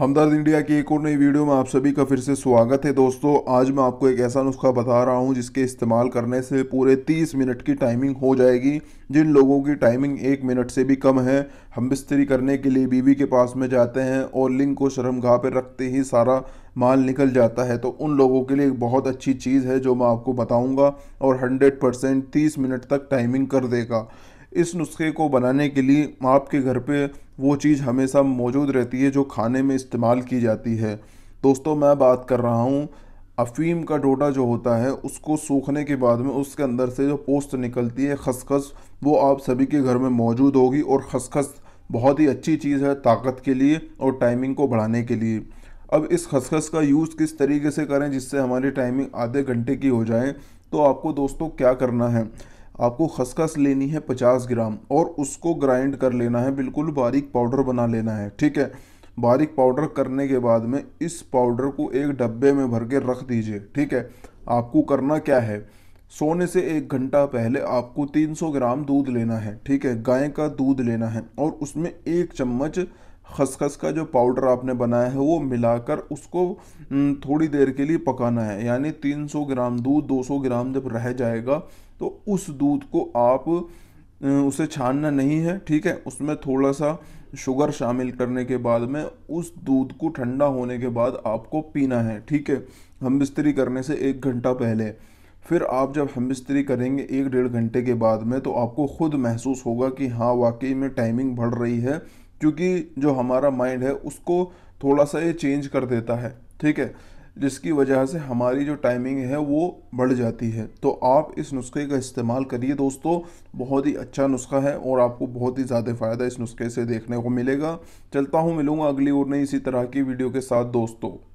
हमदर्द India की एक और नई वीडियो में आप सभी का फिर से स्वागत है दोस्तों आज मैं आपको एक ऐसा नुस्खा बता रहा हूं जिसके इस्तेमाल करने से पूरे 30 मिनट की टाइमिंग हो जाएगी जिन लोगों की टाइमिंग एक मिनट से भी कम है हम बिस्तरी करने के लिए बीवी के पास में जाते हैं और लिंग को शर्मगाह पर रखते ही सारा माल निकल जाता है तो उन लोगों के लिए एक बहुत अच्छी चीज़ है जो मैं आपको बताऊँगा और हंड्रेड परसेंट मिनट तक टाइमिंग कर देगा इस नुस्खे को बनाने के लिए आपके घर पे वो चीज़ हमेशा मौजूद रहती है जो खाने में इस्तेमाल की जाती है दोस्तों मैं बात कर रहा हूँ अफीम का डोडा जो होता है उसको सूखने के बाद में उसके अंदर से जो पोस्ट निकलती है खसखस वो आप सभी के घर में मौजूद होगी और खसखस बहुत ही अच्छी चीज़ है ताकत के लिए और टाइमिंग को बढ़ाने के लिए अब इस खसखस का यूज़ किस तरीके से करें जिससे हमारी टाइमिंग आधे घंटे की हो जाए तो आपको दोस्तों क्या करना है आपको खसखस लेनी है पचास ग्राम और उसको ग्राइंड कर लेना है बिल्कुल बारीक पाउडर बना लेना है ठीक है बारीक पाउडर करने के बाद में इस पाउडर को एक डब्बे में भर के रख दीजिए ठीक है आपको करना क्या है सोने से एक घंटा पहले आपको 300 ग्राम दूध लेना है ठीक है गाय का दूध लेना है और उसमें एक चम्मच खसखस का जो पाउडर आपने बनाया है वो मिलाकर उसको थोड़ी देर के लिए पकाना है यानी 300 ग्राम दूध 200 ग्राम जब रह जाएगा तो उस दूध को आप उसे छानना नहीं है ठीक है उसमें थोड़ा सा शुगर शामिल करने के बाद में उस दूध को ठंडा होने के बाद आपको पीना है ठीक है हम बिस्तरी करने से एक घंटा पहले फिर आप जब हम बिस्तरी करेंगे एक डेढ़ घंटे के बाद में तो आपको ख़ुद महसूस होगा कि हाँ वाकई में टाइमिंग बढ़ रही है क्योंकि जो हमारा माइंड है उसको थोड़ा सा ये चेंज कर देता है ठीक है जिसकी वजह से हमारी जो टाइमिंग है वो बढ़ जाती है तो आप इस नुस्खे का इस्तेमाल करिए दोस्तों बहुत ही अच्छा नुस्खा है और आपको बहुत ही ज़्यादा फ़ायदा इस नुस्खे से देखने को मिलेगा चलता हूँ मिलूँगा अगली और नई इसी तरह की वीडियो के साथ दोस्तों